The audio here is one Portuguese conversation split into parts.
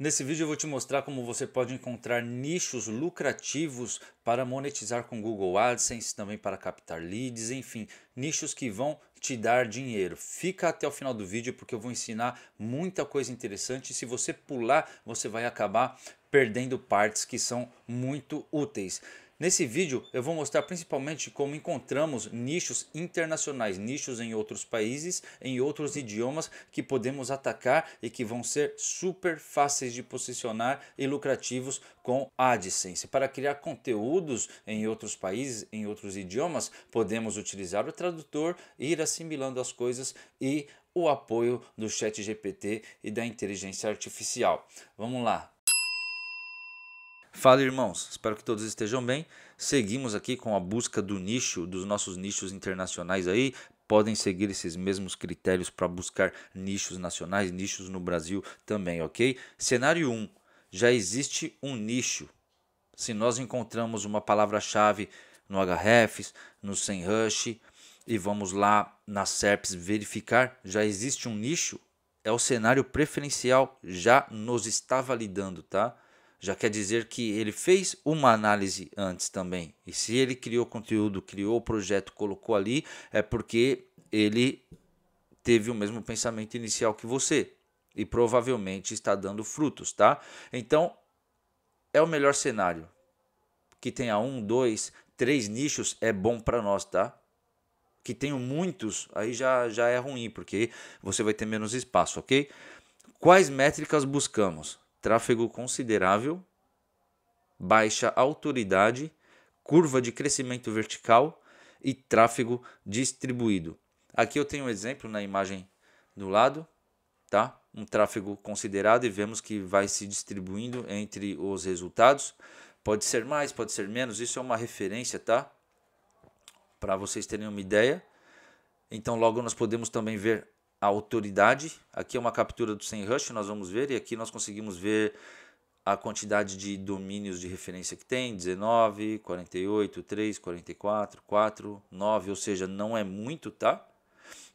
Nesse vídeo eu vou te mostrar como você pode encontrar nichos lucrativos para monetizar com Google AdSense, também para captar leads, enfim, nichos que vão te dar dinheiro. Fica até o final do vídeo porque eu vou ensinar muita coisa interessante. Se você pular, você vai acabar perdendo partes que são muito úteis. Nesse vídeo eu vou mostrar principalmente como encontramos nichos internacionais, nichos em outros países, em outros idiomas que podemos atacar e que vão ser super fáceis de posicionar e lucrativos com AdSense. Para criar conteúdos em outros países, em outros idiomas, podemos utilizar o tradutor, ir assimilando as coisas e o apoio do ChatGPT e da inteligência artificial. Vamos lá, Fala, irmãos. Espero que todos estejam bem. Seguimos aqui com a busca do nicho, dos nossos nichos internacionais aí. Podem seguir esses mesmos critérios para buscar nichos nacionais, nichos no Brasil também, ok? Cenário 1. Um, já existe um nicho. Se nós encontramos uma palavra-chave no HRFs, no SEMrush e vamos lá na SERPs verificar, já existe um nicho? É o cenário preferencial, já nos está validando, tá? já quer dizer que ele fez uma análise antes também. E se ele criou conteúdo, criou o projeto, colocou ali, é porque ele teve o mesmo pensamento inicial que você e provavelmente está dando frutos, tá? Então, é o melhor cenário. Que tenha um, dois, três nichos é bom para nós, tá? Que tenham muitos, aí já, já é ruim, porque você vai ter menos espaço, ok? Quais métricas buscamos? tráfego considerável, baixa autoridade, curva de crescimento vertical e tráfego distribuído. Aqui eu tenho um exemplo na imagem do lado, tá? Um tráfego considerado e vemos que vai se distribuindo entre os resultados. Pode ser mais, pode ser menos, isso é uma referência, tá? Para vocês terem uma ideia. Então logo nós podemos também ver a autoridade. Aqui é uma captura do Sam Rush, nós vamos ver, e aqui nós conseguimos ver a quantidade de domínios de referência que tem, 19, 48, 3, 44, 4, 9, ou seja, não é muito, tá?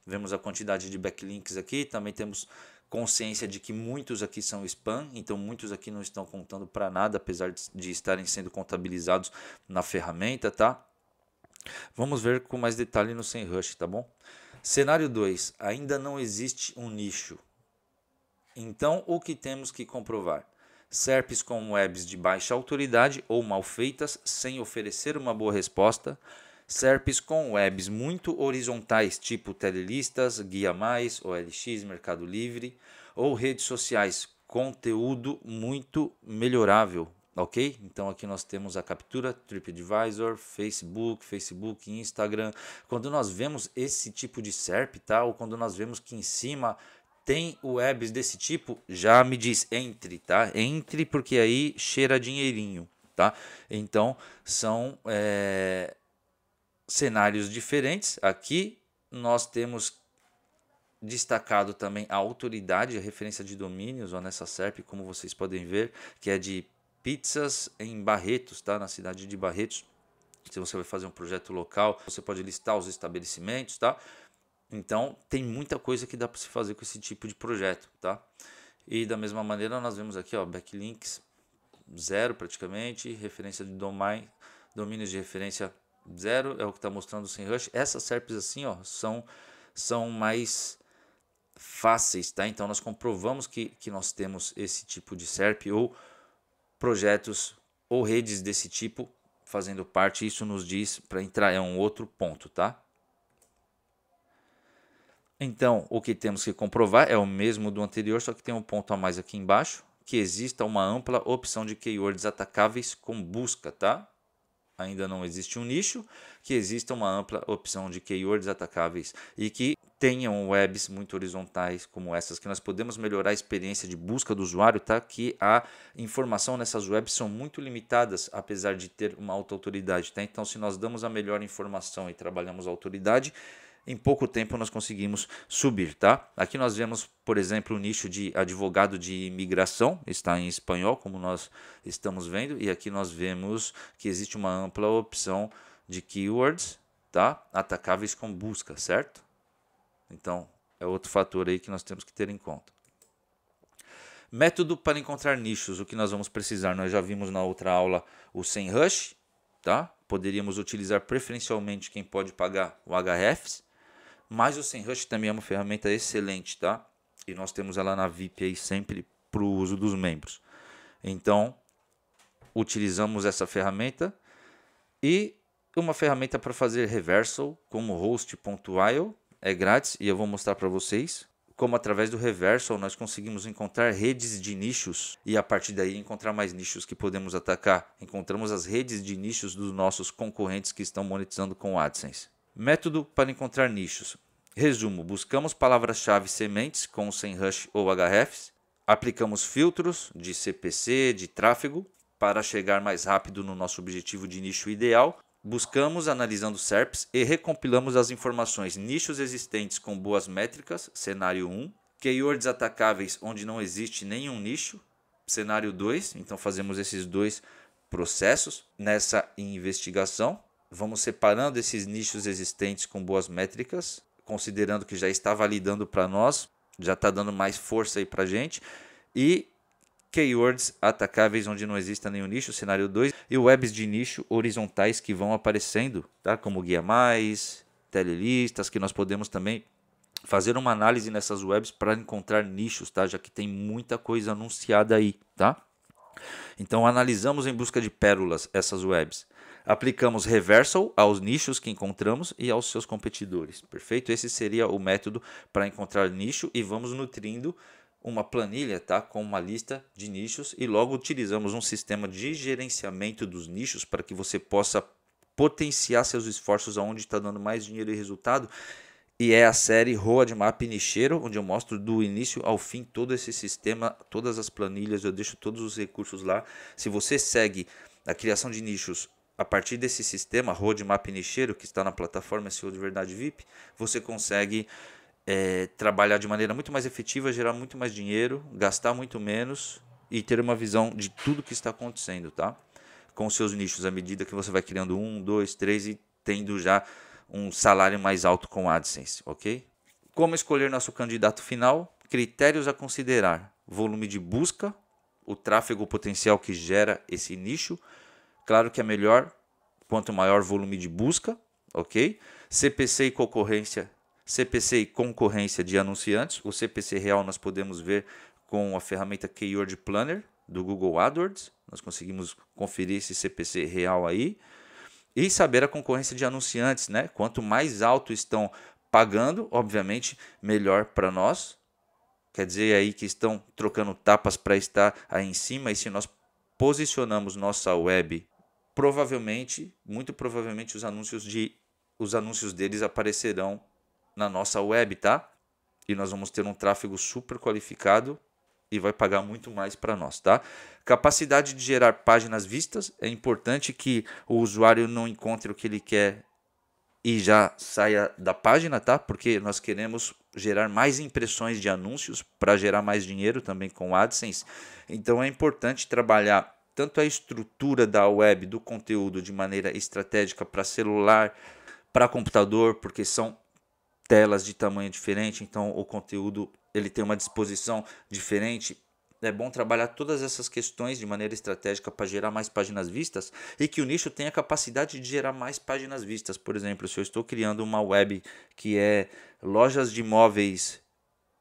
Vemos a quantidade de backlinks aqui, também temos consciência de que muitos aqui são spam, então muitos aqui não estão contando para nada, apesar de estarem sendo contabilizados na ferramenta, tá? Vamos ver com mais detalhe no sem rush, tá bom? Cenário 2. Ainda não existe um nicho. Então, o que temos que comprovar? SERPs com webs de baixa autoridade ou mal feitas, sem oferecer uma boa resposta. SERPs com webs muito horizontais, tipo telelistas, Guia Mais, OLX, Mercado Livre, ou redes sociais, conteúdo muito melhorável, Ok? Então aqui nós temos a captura TripAdvisor, Facebook, Facebook, Instagram. Quando nós vemos esse tipo de SERP, tá? Ou quando nós vemos que em cima tem webs desse tipo, já me diz, entre, tá? Entre porque aí cheira dinheirinho, tá? Então são é, cenários diferentes. Aqui nós temos destacado também a autoridade, a referência de domínios ó, nessa SERP, como vocês podem ver, que é de pizzas em Barretos, tá? Na cidade de Barretos. Se você vai fazer um projeto local, você pode listar os estabelecimentos, tá? Então, tem muita coisa que dá para se fazer com esse tipo de projeto, tá? E da mesma maneira, nós vemos aqui, ó, backlinks zero praticamente, referência de domain, domínios de referência zero, é o que está mostrando o rush. Essas SERPs assim, ó, são são mais fáceis, tá? Então nós comprovamos que, que nós temos esse tipo de SERP ou projetos ou redes desse tipo fazendo parte. Isso nos diz para entrar é um outro ponto, tá? Então, o que temos que comprovar é o mesmo do anterior, só que tem um ponto a mais aqui embaixo, que exista uma ampla opção de keywords atacáveis com busca, tá? ainda não existe um nicho, que exista uma ampla opção de keywords atacáveis e que tenham webs muito horizontais como essas, que nós podemos melhorar a experiência de busca do usuário, tá? Que a informação nessas webs são muito limitadas, apesar de ter uma alta autoridade, tá? Então, se nós damos a melhor informação e trabalhamos a autoridade, em pouco tempo nós conseguimos subir, tá? Aqui nós vemos, por exemplo, o nicho de advogado de imigração, está em espanhol, como nós estamos vendo, e aqui nós vemos que existe uma ampla opção de keywords, tá? Atacáveis com busca, certo? Então, é outro fator aí que nós temos que ter em conta. Método para encontrar nichos, o que nós vamos precisar? Nós já vimos na outra aula o sem rush, tá? Poderíamos utilizar preferencialmente quem pode pagar o HFs, mas o SEMrush também é uma ferramenta excelente, tá? E nós temos ela na VIP aí sempre para o uso dos membros. Então, utilizamos essa ferramenta e uma ferramenta para fazer reversal como host.io é grátis e eu vou mostrar para vocês como através do reversal nós conseguimos encontrar redes de nichos e a partir daí encontrar mais nichos que podemos atacar. Encontramos as redes de nichos dos nossos concorrentes que estão monetizando com AdSense. Método para encontrar nichos. Resumo: buscamos palavras-chave sementes com SEMrush ou Ahrefs, aplicamos filtros de CPC, de tráfego, para chegar mais rápido no nosso objetivo de nicho ideal. Buscamos analisando SERPs e recompilamos as informações nichos existentes com boas métricas, cenário 1, keywords atacáveis onde não existe nenhum nicho, cenário 2. Então fazemos esses dois processos nessa investigação Vamos separando esses nichos existentes com boas métricas, considerando que já está validando para nós, já está dando mais força aí para a gente. E keywords atacáveis onde não exista nenhum nicho, cenário 2, e webs de nicho horizontais que vão aparecendo, tá? como Guia Mais, Telelistas, que nós podemos também fazer uma análise nessas webs para encontrar nichos, tá? já que tem muita coisa anunciada aí. tá? Então analisamos em busca de pérolas essas webs. Aplicamos reversal aos nichos que encontramos e aos seus competidores. Perfeito? Esse seria o método para encontrar nicho e vamos nutrindo uma planilha tá? com uma lista de nichos e logo utilizamos um sistema de gerenciamento dos nichos para que você possa potenciar seus esforços aonde está dando mais dinheiro e resultado. E é a série Roadmap Nicheiro, onde eu mostro do início ao fim todo esse sistema, todas as planilhas, eu deixo todos os recursos lá. Se você segue a criação de nichos a partir desse sistema roadmap nicheiro que está na plataforma SEO de Verdade VIP, você consegue é, trabalhar de maneira muito mais efetiva, gerar muito mais dinheiro, gastar muito menos e ter uma visão de tudo que está acontecendo, tá? Com seus nichos, à medida que você vai criando um, dois, três e tendo já um salário mais alto com AdSense, ok? Como escolher nosso candidato final? Critérios a considerar: volume de busca, o tráfego potencial que gera esse nicho Claro que é melhor quanto maior volume de busca, ok? CPC e concorrência, CPC e concorrência de anunciantes. O CPC real nós podemos ver com a ferramenta Keyword Planner do Google AdWords. Nós conseguimos conferir esse CPC real aí e saber a concorrência de anunciantes, né? Quanto mais alto estão pagando, obviamente, melhor para nós. Quer dizer é aí que estão trocando tapas para estar aí em cima e se nós posicionamos nossa web provavelmente, muito provavelmente os anúncios de os anúncios deles aparecerão na nossa web, tá? E nós vamos ter um tráfego super qualificado e vai pagar muito mais para nós, tá? Capacidade de gerar páginas vistas é importante que o usuário não encontre o que ele quer e já saia da página, tá? Porque nós queremos gerar mais impressões de anúncios para gerar mais dinheiro também com AdSense. Então é importante trabalhar tanto a estrutura da web, do conteúdo de maneira estratégica para celular, para computador, porque são telas de tamanho diferente, então o conteúdo ele tem uma disposição diferente. É bom trabalhar todas essas questões de maneira estratégica para gerar mais páginas vistas e que o nicho tenha capacidade de gerar mais páginas vistas. Por exemplo, se eu estou criando uma web que é lojas de imóveis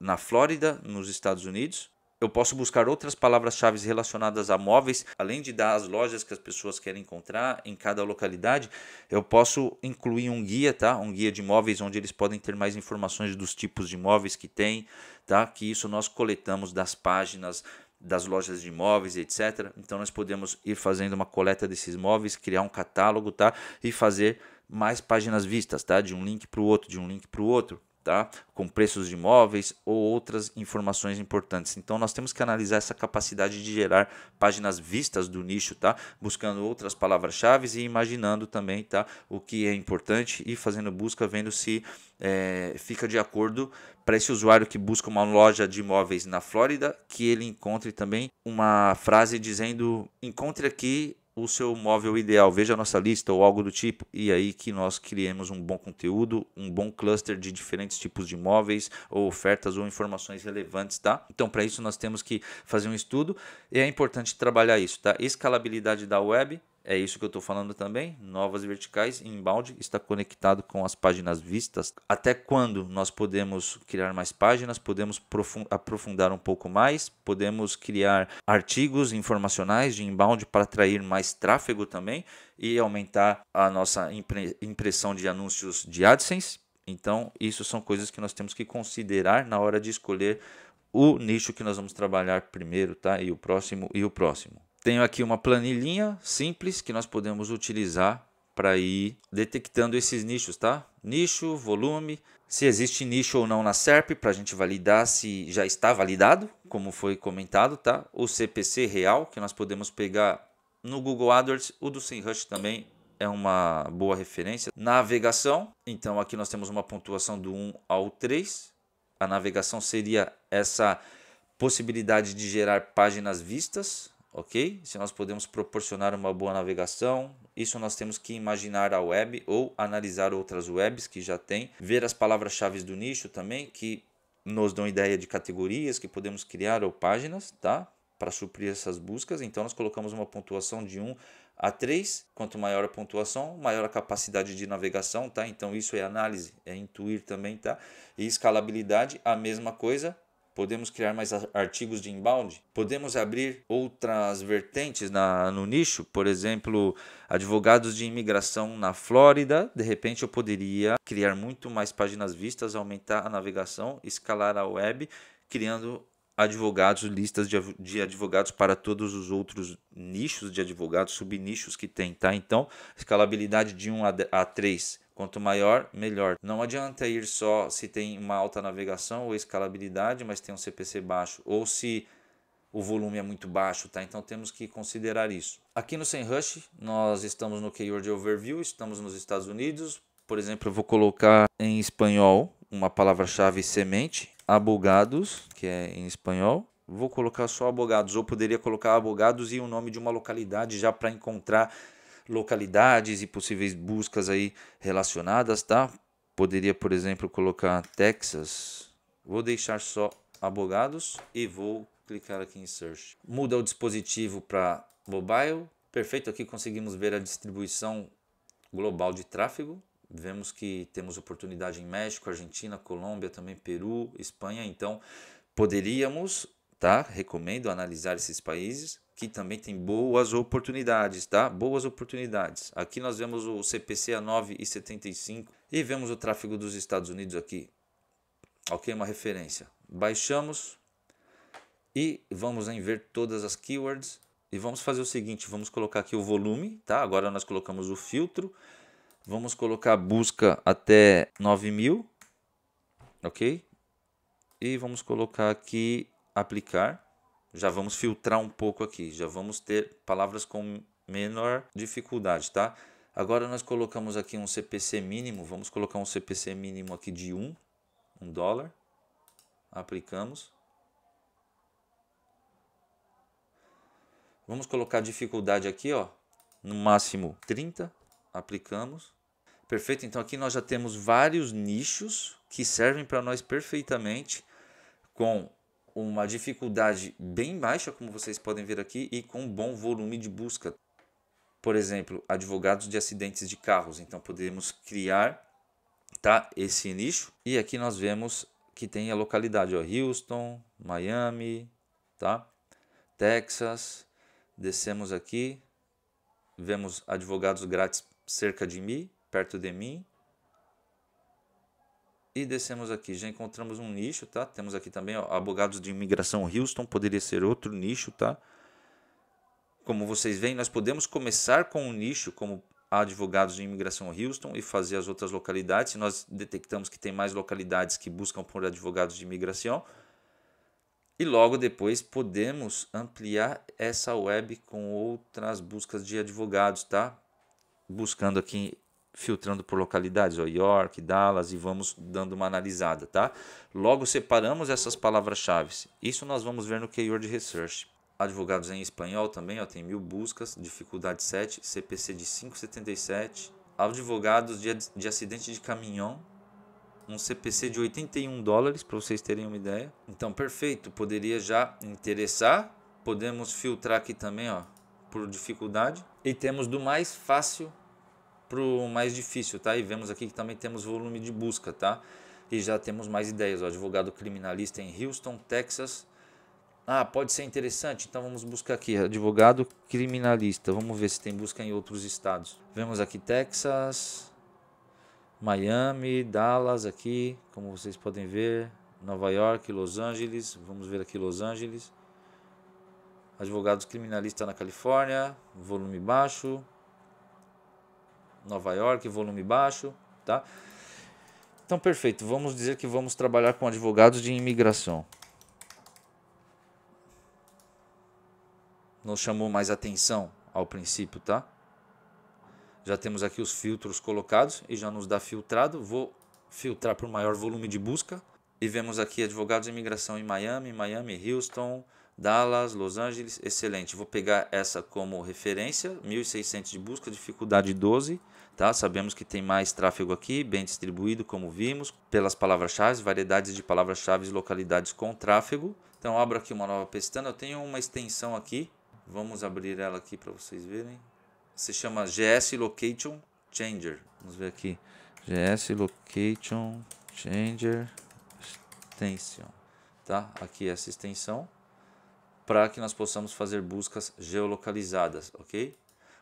na Flórida, nos Estados Unidos, eu posso buscar outras palavras-chave relacionadas a móveis, além de dar as lojas que as pessoas querem encontrar em cada localidade. Eu posso incluir um guia, tá? Um guia de móveis onde eles podem ter mais informações dos tipos de móveis que tem, tá? Que isso nós coletamos das páginas das lojas de imóveis, etc. Então nós podemos ir fazendo uma coleta desses móveis, criar um catálogo, tá? E fazer mais páginas vistas, tá? De um link para o outro, de um link para o outro tá? com preços de imóveis ou outras informações importantes. Então nós temos que analisar essa capacidade de gerar páginas vistas do nicho, tá? buscando outras palavras-chave e imaginando também tá? o que é importante e fazendo busca, vendo se é, fica de acordo para esse usuário que busca uma loja de imóveis na Flórida, que ele encontre também uma frase dizendo encontre aqui o seu móvel ideal, veja a nossa lista ou algo do tipo, e aí que nós criemos um bom conteúdo, um bom cluster de diferentes tipos de móveis ou ofertas ou informações relevantes, tá? Então, para isso nós temos que fazer um estudo e é importante trabalhar isso, tá? Escalabilidade da web, é isso que eu estou falando também. Novas verticais inbound está conectado com as páginas vistas. Até quando nós podemos criar mais páginas, podemos aprofundar um pouco mais, podemos criar artigos informacionais de inbound para atrair mais tráfego também e aumentar a nossa impressão de anúncios de AdSense. Então, isso são coisas que nós temos que considerar na hora de escolher o nicho que nós vamos trabalhar primeiro, tá? E o próximo e o próximo. Tenho aqui uma planilhinha simples que nós podemos utilizar para ir detectando esses nichos, tá? Nicho, volume, se existe nicho ou não na SERP, para a gente validar se já está validado, como foi comentado, tá? O CPC real, que nós podemos pegar no Google AdWords, o do SEMrush também é uma boa referência. Navegação, então aqui nós temos uma pontuação do 1 ao 3. A navegação seria essa possibilidade de gerar páginas vistas ok? Se nós podemos proporcionar uma boa navegação, isso nós temos que imaginar a web ou analisar outras webs que já tem, ver as palavras-chave do nicho também, que nos dão ideia de categorias que podemos criar ou páginas, tá? Para suprir essas buscas, então nós colocamos uma pontuação de 1 a 3. Quanto maior a pontuação, maior a capacidade de navegação, tá? Então isso é análise, é intuir também, tá? E escalabilidade, a mesma coisa, Podemos criar mais artigos de inbound? Podemos abrir outras vertentes na, no nicho? Por exemplo, advogados de imigração na Flórida. De repente, eu poderia criar muito mais páginas vistas, aumentar a navegação, escalar a web, criando advogados, listas de, de advogados para todos os outros nichos de advogados, subnichos que tem, tá? Então, escalabilidade de 1 a 3. Quanto maior, melhor. Não adianta ir só se tem uma alta navegação ou escalabilidade, mas tem um CPC baixo, ou se o volume é muito baixo, tá? Então temos que considerar isso. Aqui no Sem Rush, nós estamos no Keyword Overview, estamos nos Estados Unidos. Por exemplo, eu vou colocar em espanhol uma palavra-chave semente abogados, que é em espanhol. Vou colocar só abogados, ou poderia colocar abogados e o nome de uma localidade já para encontrar localidades e possíveis buscas aí relacionadas, tá? Poderia, por exemplo, colocar Texas. Vou deixar só abogados e vou clicar aqui em search. Muda o dispositivo para mobile. Perfeito, aqui conseguimos ver a distribuição global de tráfego. Vemos que temos oportunidade em México, Argentina, Colômbia, também Peru, Espanha. Então, poderíamos, tá? Recomendo analisar esses países que também tem boas oportunidades, tá? Boas oportunidades. Aqui nós vemos o CPC a 9,75 e vemos o tráfego dos Estados Unidos aqui. Ok? Uma referência. Baixamos e vamos ver todas as keywords. E vamos fazer o seguinte, vamos colocar aqui o volume, tá? Agora nós colocamos o filtro Vamos colocar busca até 9000, ok? E vamos colocar aqui aplicar. Já vamos filtrar um pouco aqui, já vamos ter palavras com menor dificuldade, tá? Agora nós colocamos aqui um CPC mínimo, vamos colocar um CPC mínimo aqui de 1, 1 dólar. Aplicamos. Vamos colocar dificuldade aqui, ó, no máximo 30 aplicamos. Perfeito? Então aqui nós já temos vários nichos que servem para nós perfeitamente com uma dificuldade bem baixa, como vocês podem ver aqui, e com um bom volume de busca. Por exemplo, advogados de acidentes de carros. Então podemos criar tá, esse nicho e aqui nós vemos que tem a localidade, ó, Houston, Miami, tá? Texas. Descemos aqui, vemos advogados grátis cerca de mim, perto de mim. E descemos aqui, já encontramos um nicho, tá? Temos aqui também ó, abogados de imigração Houston, poderia ser outro nicho, tá? Como vocês veem, nós podemos começar com um nicho como advogados de imigração Houston e fazer as outras localidades. Se nós detectamos que tem mais localidades que buscam por advogados de imigração, e logo depois podemos ampliar essa web com outras buscas de advogados, tá? buscando aqui, filtrando por localidades, ó, York, Dallas, e vamos dando uma analisada, tá? Logo separamos essas palavras-chave. Isso nós vamos ver no Keyword Research. Advogados em espanhol também, ó, tem mil buscas, dificuldade 7, CPC de 5,77. Advogados de, de acidente de caminhão, um CPC de 81 dólares, para vocês terem uma ideia. Então, perfeito, poderia já interessar. Podemos filtrar aqui também, ó, por dificuldade. E temos do mais fácil para o mais difícil, tá? E vemos aqui que também temos volume de busca, tá? E já temos mais ideias. O advogado criminalista em Houston, Texas. Ah, pode ser interessante, então vamos buscar aqui. Advogado criminalista. Vamos ver se tem busca em outros estados. Vemos aqui Texas, Miami, Dallas aqui, como vocês podem ver. Nova York, Los Angeles. Vamos ver aqui Los Angeles. Advogados Criminalistas na Califórnia, volume baixo. Nova York, volume baixo, tá? Então, perfeito. Vamos dizer que vamos trabalhar com advogados de imigração. Não chamou mais atenção ao princípio, tá? Já temos aqui os filtros colocados e já nos dá filtrado. Vou filtrar por maior volume de busca. E vemos aqui advogados de imigração em Miami, Miami, Houston, Dallas, Los Angeles, excelente. Vou pegar essa como referência, 1600 de busca, dificuldade 12, tá? Sabemos que tem mais tráfego aqui, bem distribuído, como vimos, pelas palavras-chave, variedades de palavras-chave, localidades com tráfego. Então abro aqui uma nova pestana, eu tenho uma extensão aqui, vamos abrir ela aqui para vocês verem. Se chama GS Location Changer. Vamos ver aqui. GS Location Changer Extension, tá? Aqui essa extensão para que nós possamos fazer buscas geolocalizadas, ok?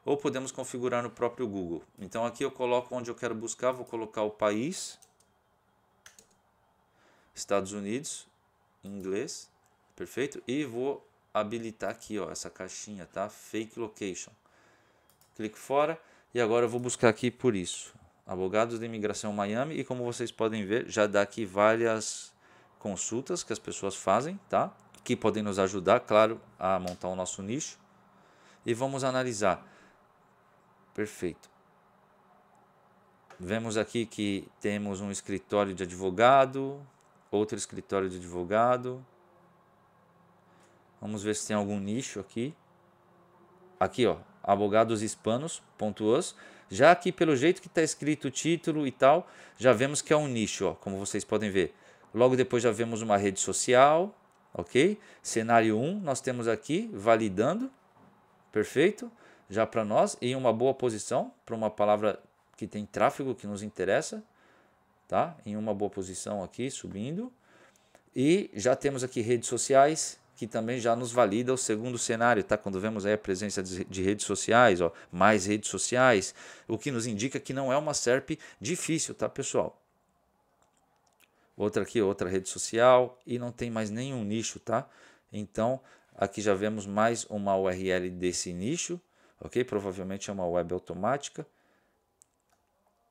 Ou podemos configurar no próprio Google. Então aqui eu coloco onde eu quero buscar, vou colocar o país, Estados Unidos, inglês, perfeito? E vou habilitar aqui, ó, essa caixinha, tá? Fake Location. Clico fora e agora eu vou buscar aqui por isso. Abogados de Imigração Miami e como vocês podem ver, já dá aqui várias consultas que as pessoas fazem, tá? que podem nos ajudar, claro, a montar o nosso nicho. E vamos analisar. Perfeito. Vemos aqui que temos um escritório de advogado, outro escritório de advogado. Vamos ver se tem algum nicho aqui. Aqui, ó, abogados hispanos, Já aqui, pelo jeito que está escrito o título e tal, já vemos que é um nicho, ó, como vocês podem ver. Logo depois já vemos uma rede social, ok? Cenário 1, nós temos aqui validando, perfeito? Já para nós, em uma boa posição, para uma palavra que tem tráfego que nos interessa, tá? Em uma boa posição aqui, subindo. E já temos aqui redes sociais, que também já nos valida o segundo cenário, tá? Quando vemos aí a presença de redes sociais, ó, mais redes sociais, o que nos indica que não é uma SERP difícil, tá, pessoal? outra aqui, outra rede social e não tem mais nenhum nicho, tá? Então, aqui já vemos mais uma URL desse nicho, ok? Provavelmente é uma web automática.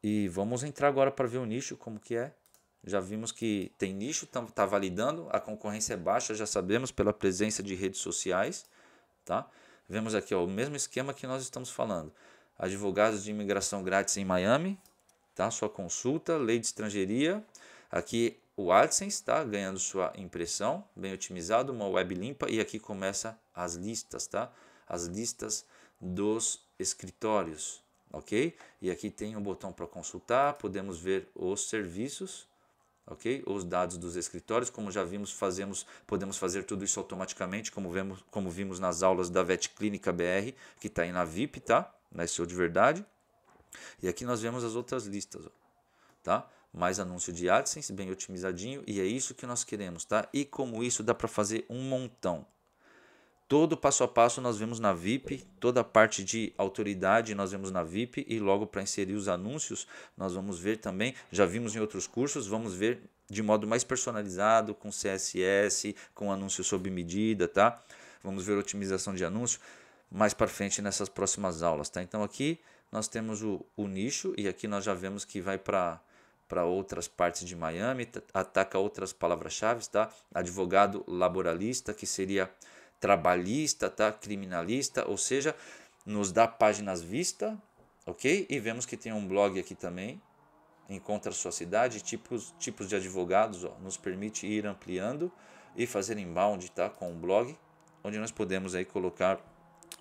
E vamos entrar agora para ver o nicho, como que é. Já vimos que tem nicho, está validando, a concorrência é baixa, já sabemos pela presença de redes sociais, tá? Vemos aqui ó, o mesmo esquema que nós estamos falando. Advogados de imigração grátis em Miami, tá? Sua consulta, lei de estrangeiria. Aqui o AdSense está ganhando sua impressão, bem otimizado, uma web limpa e aqui começa as listas, tá? As listas dos escritórios, ok? E aqui tem um botão para consultar, podemos ver os serviços, ok? Os dados dos escritórios, como já vimos, fazemos, podemos fazer tudo isso automaticamente, como, vemos, como vimos nas aulas da Vet Clínica BR, que está aí na VIP, tá? Na SEO de verdade. E aqui nós vemos as outras listas, ó, tá? mais anúncio de AdSense bem otimizadinho e é isso que nós queremos, tá? E como isso dá para fazer um montão. Todo passo a passo nós vemos na VIP, toda a parte de autoridade nós vemos na VIP e logo para inserir os anúncios nós vamos ver também, já vimos em outros cursos, vamos ver de modo mais personalizado com CSS, com anúncio sob medida, tá? Vamos ver otimização de anúncio mais para frente nessas próximas aulas, tá? Então aqui nós temos o, o nicho e aqui nós já vemos que vai para para outras partes de Miami, ataca outras palavras-chave, tá? Advogado laboralista, que seria trabalhista, tá? Criminalista, ou seja, nos dá páginas vista, ok? E vemos que tem um blog aqui também, encontra sua cidade, tipos, tipos de advogados, ó, nos permite ir ampliando e fazer inbound, tá? Com o um blog, onde nós podemos aí colocar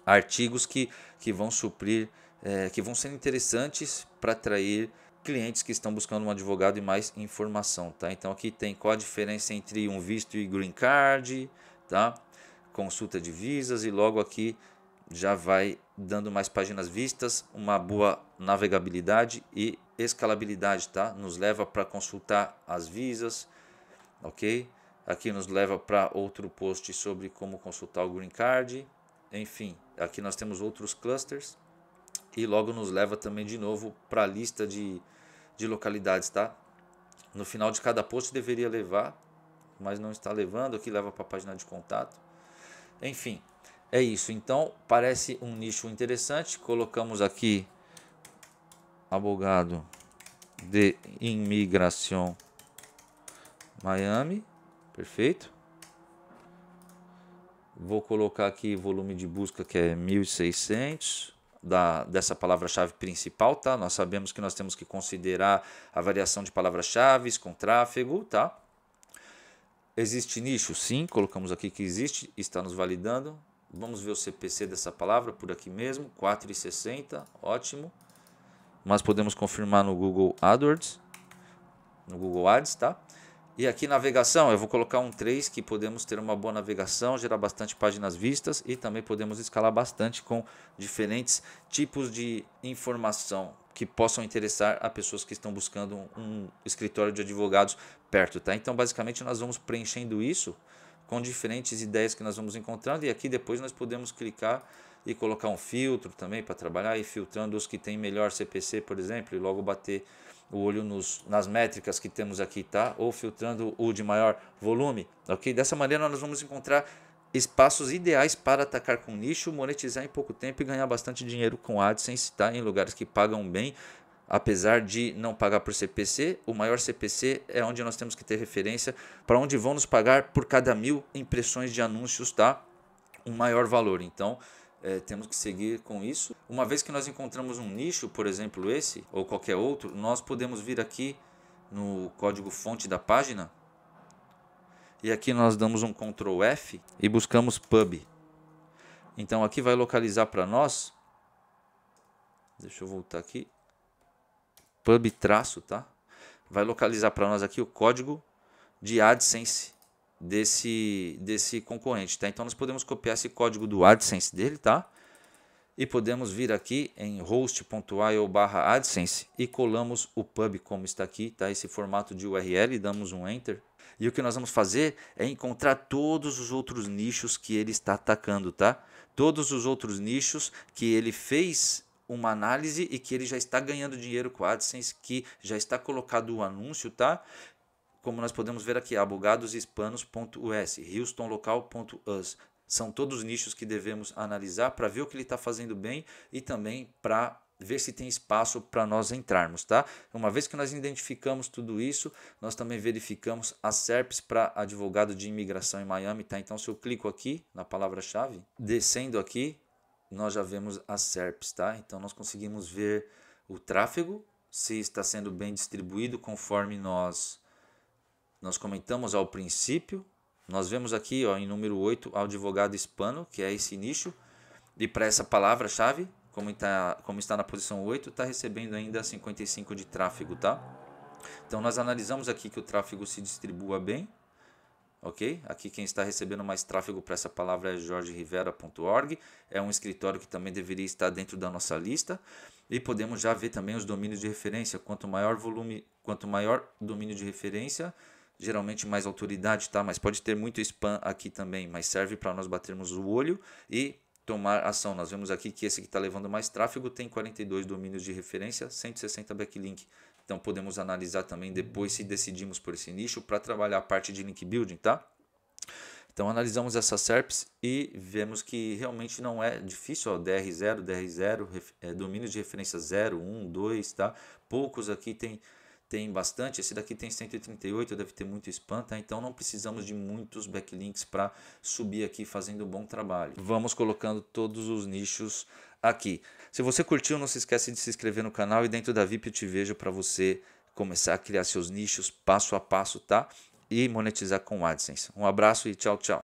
artigos que, que vão suprir, é, que vão ser interessantes para atrair clientes que estão buscando um advogado e mais informação, tá? Então aqui tem qual a diferença entre um visto e green card, tá? Consulta de visas e logo aqui já vai dando mais páginas vistas, uma boa navegabilidade e escalabilidade, tá? Nos leva para consultar as visas, ok? Aqui nos leva para outro post sobre como consultar o green card, enfim, aqui nós temos outros clusters e logo nos leva também de novo para a lista de, de localidades, tá? No final de cada post deveria levar, mas não está levando, aqui leva para a página de contato. Enfim, é isso. Então, parece um nicho interessante. Colocamos aqui abogado de imigração Miami, perfeito? Vou colocar aqui volume de busca que é 1600 da, dessa palavra-chave principal, tá? Nós sabemos que nós temos que considerar a variação de palavras-chave com tráfego, tá? Existe nicho? Sim, colocamos aqui que existe, está nos validando. Vamos ver o CPC dessa palavra por aqui mesmo, 4,60, ótimo. Mas podemos confirmar no Google AdWords, no Google Ads, tá? E aqui navegação, eu vou colocar um 3 que podemos ter uma boa navegação, gerar bastante páginas vistas e também podemos escalar bastante com diferentes tipos de informação que possam interessar a pessoas que estão buscando um escritório de advogados perto, tá? Então, basicamente, nós vamos preenchendo isso com diferentes ideias que nós vamos encontrando e aqui depois nós podemos clicar e colocar um filtro também para trabalhar e filtrando os que têm melhor CPC, por exemplo, e logo bater o olho nos, nas métricas que temos aqui, tá? Ou filtrando o de maior volume, ok? Dessa maneira nós vamos encontrar espaços ideais para atacar com nicho, monetizar em pouco tempo e ganhar bastante dinheiro com AdSense, tá? Em lugares que pagam bem, apesar de não pagar por CPC, o maior CPC é onde nós temos que ter referência para onde vão nos pagar por cada mil impressões de anúncios, tá? Um maior valor. Então, é, temos que seguir com isso. Uma vez que nós encontramos um nicho, por exemplo, esse ou qualquer outro, nós podemos vir aqui no código fonte da página e aqui nós damos um Ctrl F e buscamos pub. Então aqui vai localizar para nós. Deixa eu voltar aqui. Pub traço, tá? Vai localizar para nós aqui o código de AdSense desse, desse concorrente, tá? Então nós podemos copiar esse código do AdSense dele, tá? E podemos vir aqui em host.io barra AdSense e colamos o pub como está aqui, tá? Esse formato de URL, damos um Enter. E o que nós vamos fazer é encontrar todos os outros nichos que ele está atacando, tá? Todos os outros nichos que ele fez uma análise e que ele já está ganhando dinheiro com o AdSense, que já está colocado o anúncio, tá? como nós podemos ver aqui, abogadoshispanos.us, houstonlocal.us. São todos nichos que devemos analisar para ver o que ele está fazendo bem e também para ver se tem espaço para nós entrarmos, tá? Uma vez que nós identificamos tudo isso, nós também verificamos as SERPs para advogado de imigração em Miami, tá? Então, se eu clico aqui na palavra-chave, descendo aqui, nós já vemos as SERPs, tá? Então, nós conseguimos ver o tráfego, se está sendo bem distribuído conforme nós nós comentamos ao princípio, nós vemos aqui ó, em número 8 ao advogado hispano, que é esse nicho, e para essa palavra-chave, como está, como está na posição 8, está recebendo ainda 55 de tráfego, tá? Então nós analisamos aqui que o tráfego se distribua bem, ok? Aqui quem está recebendo mais tráfego para essa palavra é jorgerivera.org, é um escritório que também deveria estar dentro da nossa lista e podemos já ver também os domínios de referência. Quanto maior volume, quanto maior domínio de referência, geralmente mais autoridade, tá? Mas pode ter muito spam aqui também, mas serve para nós batermos o olho e tomar ação. Nós vemos aqui que esse que está levando mais tráfego tem 42 domínios de referência, 160 backlink. Então podemos analisar também depois se decidimos por esse nicho para trabalhar a parte de link building, tá? Então analisamos essas SERPs e vemos que realmente não é difícil, ó, DR0, DR0, é, domínios de referência 0, 1, 2, tá? Poucos aqui tem tem bastante. Esse daqui tem 138, deve ter muito spam, tá? Então não precisamos de muitos backlinks para subir aqui fazendo um bom trabalho. Vamos colocando todos os nichos aqui. Se você curtiu, não se esquece de se inscrever no canal e dentro da VIP eu te vejo para você começar a criar seus nichos passo a passo, tá? E monetizar com AdSense. Um abraço e tchau, tchau.